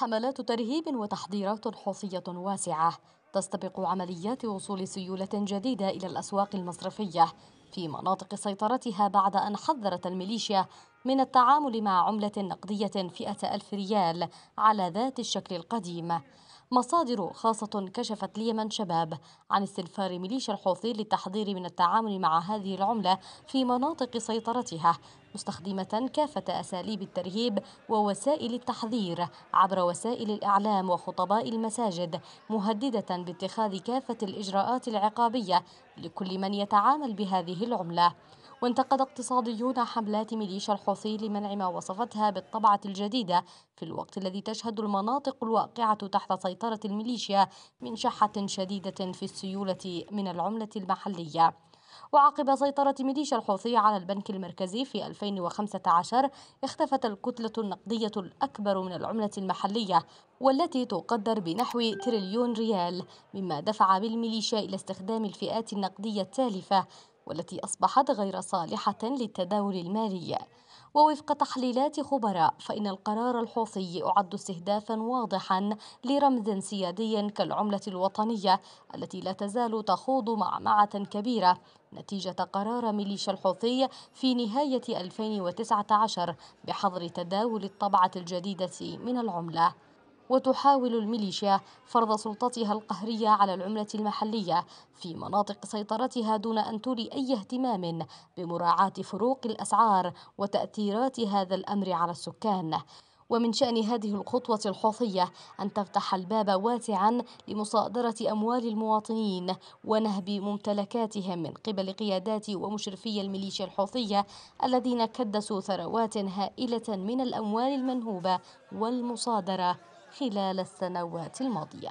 حملات ترهيب وتحضيرات حوثية واسعة تستبق عمليات وصول سيولة جديدة إلى الأسواق المصرفية في مناطق سيطرتها بعد أن حذرت الميليشيا من التعامل مع عملة نقدية فئة ألف ريال على ذات الشكل القديم مصادر خاصة كشفت ليمن شباب عن استنفار ميليشيا الحوثي للتحذير من التعامل مع هذه العملة في مناطق سيطرتها مستخدمة كافة أساليب الترهيب ووسائل التحذير عبر وسائل الإعلام وخطباء المساجد مهددة باتخاذ كافة الإجراءات العقابية لكل من يتعامل بهذه العملة وانتقد اقتصاديون حملات ميليشيا الحوثي لمنع ما وصفتها بالطبعة الجديدة في الوقت الذي تشهد المناطق الواقعة تحت سيطرة الميليشيا من شحة شديدة في السيولة من العملة المحلية وعقب سيطرة ميليشيا الحوثي على البنك المركزي في 2015 اختفت الكتلة النقدية الأكبر من العملة المحلية والتي تقدر بنحو تريليون ريال مما دفع بالميليشيا إلى استخدام الفئات النقدية التالفة والتي أصبحت غير صالحة للتداول المالي ووفق تحليلات خبراء فإن القرار الحوثي يعد استهدافا واضحا لرمز سيادي كالعملة الوطنية التي لا تزال تخوض معمعة كبيرة نتيجة قرار ميليشيا الحوثي في نهاية 2019 بحظر تداول الطبعة الجديدة من العملة وتحاول الميليشيا فرض سلطتها القهرية على العملة المحلية في مناطق سيطرتها دون أن تولي أي اهتمام بمراعاة فروق الأسعار وتأثيرات هذا الأمر على السكان ومن شأن هذه الخطوة الحوثية أن تفتح الباب واسعا لمصادرة أموال المواطنين ونهب ممتلكاتهم من قبل قيادات ومشرفي الميليشيا الحوثية الذين كدسوا ثروات هائلة من الأموال المنهوبة والمصادرة خلال السنوات الماضية